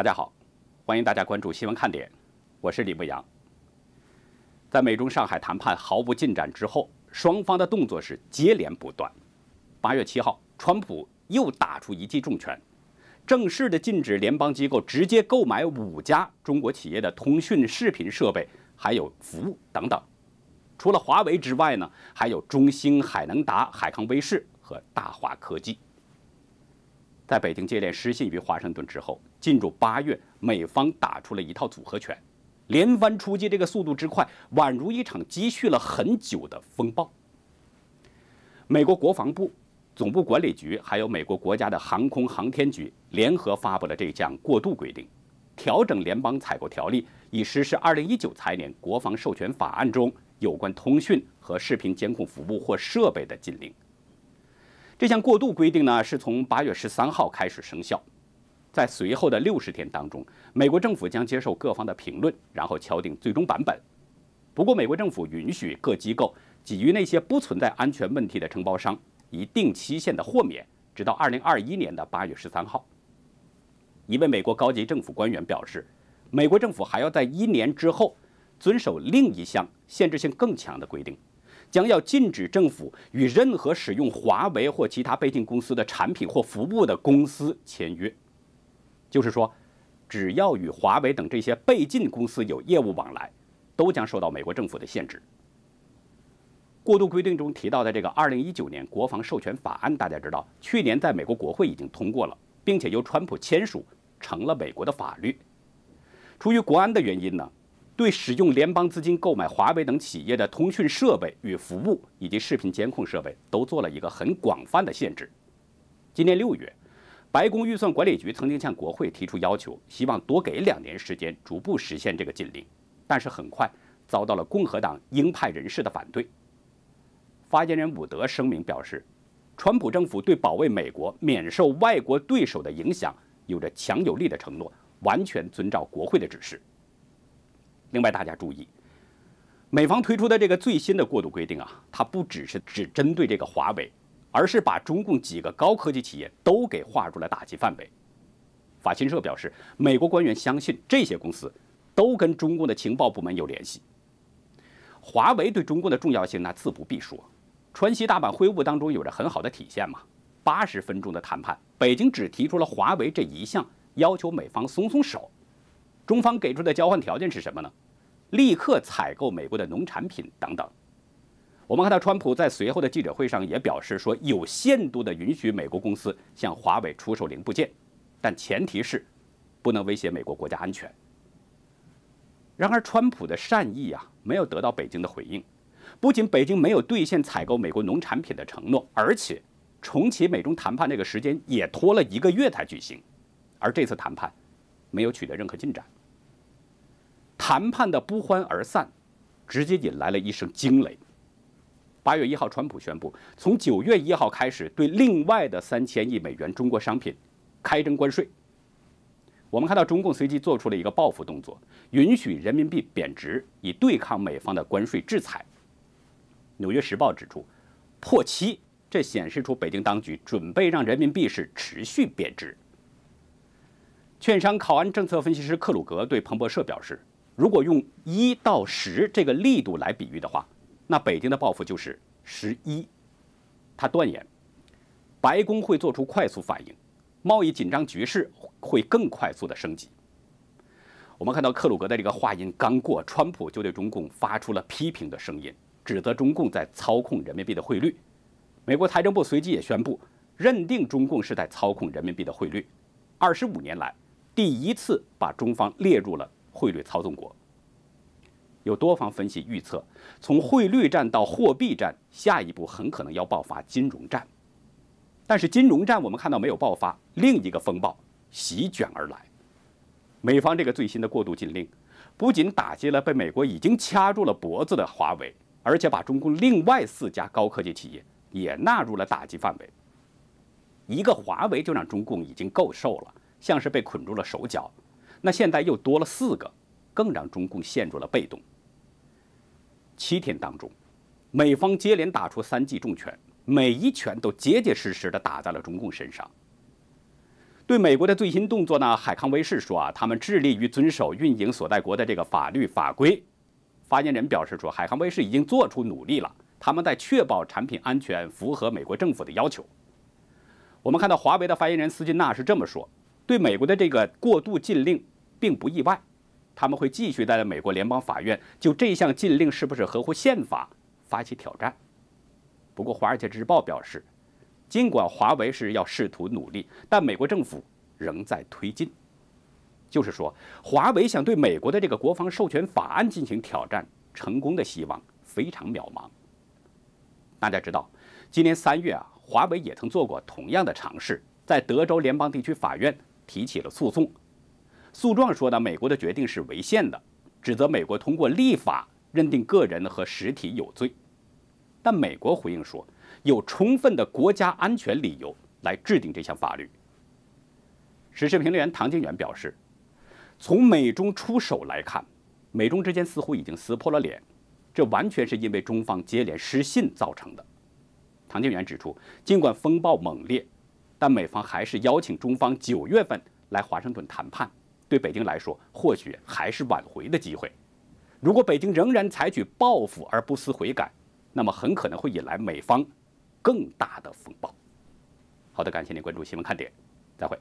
大家好，欢迎大家关注新闻看点，我是李牧阳。在美中上海谈判毫无进展之后，双方的动作是接连不断。八月七号，川普又打出一记重拳，正式的禁止联邦机构直接购买五家中国企业的通讯、视频设备还有服务等等。除了华为之外呢，还有中兴、海能达、海康威视和大华科技。在北京接连失信于华盛顿之后，进入八月，美方打出了一套组合拳，连番出击，这个速度之快，宛如一场积蓄了很久的风暴。美国国防部、总部管理局，还有美国国家的航空航天局联合发布了这项过渡规定，调整联邦采购条例，以实施二零一九财年国防授权法案中有关通讯和视频监控服务或设备的禁令。这项过渡规定呢，是从八月十三号开始生效，在随后的六十天当中，美国政府将接受各方的评论，然后敲定最终版本。不过，美国政府允许各机构给予那些不存在安全问题的承包商一定期限的豁免，直到二零二一年的八月十三号。一位美国高级政府官员表示，美国政府还要在一年之后遵守另一项限制性更强的规定。将要禁止政府与任何使用华为或其他被禁公司的产品或服务的公司签约，就是说，只要与华为等这些被禁公司有业务往来，都将受到美国政府的限制。过渡规定中提到的这个2019年国防授权法案，大家知道，去年在美国国会已经通过了，并且由川普签署成了美国的法律。出于国安的原因呢？对使用联邦资金购买华为等企业的通讯设备与服务，以及视频监控设备，都做了一个很广泛的限制。今年六月，白宫预算管理局曾经向国会提出要求，希望多给两年时间，逐步实现这个禁令。但是很快遭到了共和党鹰派人士的反对。发言人伍德声明表示，川普政府对保卫美国免受外国对手的影响有着强有力的承诺，完全遵照国会的指示。另外，大家注意，美方推出的这个最新的过渡规定啊，它不只是只针对这个华为，而是把中共几个高科技企业都给划入了打击范围。法新社表示，美国官员相信这些公司都跟中共的情报部门有联系。华为对中共的重要性，那自不必说，川西大阪会晤当中有着很好的体现嘛。八十分钟的谈判，北京只提出了华为这一项，要求美方松松手。中方给出的交换条件是什么呢？立刻采购美国的农产品等等。我们看到，川普在随后的记者会上也表示说，有限度的允许美国公司向华为出售零部件，但前提是不能威胁美国国家安全。然而，川普的善意啊，没有得到北京的回应。不仅北京没有兑现采购美国农产品的承诺，而且重启美中谈判这个时间也拖了一个月才举行，而这次谈判没有取得任何进展。谈判的不欢而散，直接引来了一声惊雷。八月一号，川普宣布从九月一号开始对另外的三千亿美元中国商品开征关税。我们看到中共随即做出了一个报复动作，允许人民币贬值以对抗美方的关税制裁。《纽约时报》指出，破七，这显示出北京当局准备让人民币是持续贬值。券商考安政策分析师克鲁格对彭博社表示。如果用一到十这个力度来比喻的话，那北京的报复就是十一。他断言，白宫会做出快速反应，贸易紧张局势会更快速的升级。我们看到克鲁格的这个话音刚过，川普就对中共发出了批评的声音，指责中共在操控人民币的汇率。美国财政部随即也宣布，认定中共是在操控人民币的汇率，二十五年来第一次把中方列入了。汇率操纵国，有多方分析预测，从汇率战到货币战，下一步很可能要爆发金融战。但是金融战我们看到没有爆发，另一个风暴席卷而来。美方这个最新的过渡禁令，不仅打击了被美国已经掐住了脖子的华为，而且把中共另外四家高科技企业也纳入了打击范围。一个华为就让中共已经够受了，像是被捆住了手脚。那现在又多了四个，更让中共陷入了被动。七天当中，美方接连打出三记重拳，每一拳都结结实实的打在了中共身上。对美国的最新动作呢，海康威视说啊，他们致力于遵守运营所在国的这个法律法规。发言人表示说，海康威视已经做出努力了，他们在确保产品安全，符合美国政府的要求。我们看到华为的发言人斯金纳是这么说：，对美国的这个过度禁令。并不意外，他们会继续在美国联邦法院就这项禁令是不是合乎宪法发起挑战。不过，《华尔街日报》表示，尽管华为是要试图努力，但美国政府仍在推进。就是说，华为想对美国的这个国防授权法案进行挑战，成功的希望非常渺茫。大家知道，今年三月啊，华为也曾做过同样的尝试，在德州联邦地区法院提起了诉讼。诉状说呢，美国的决定是违宪的，指责美国通过立法认定个人和实体有罪。但美国回应说，有充分的国家安全理由来制定这项法律。时事评论员唐金元表示，从美中出手来看，美中之间似乎已经撕破了脸，这完全是因为中方接连失信造成的。唐金元指出，尽管风暴猛烈，但美方还是邀请中方九月份来华盛顿谈判。对北京来说，或许还是挽回的机会。如果北京仍然采取报复而不思悔改，那么很可能会引来美方更大的风暴。好的，感谢您关注新闻看点，再会。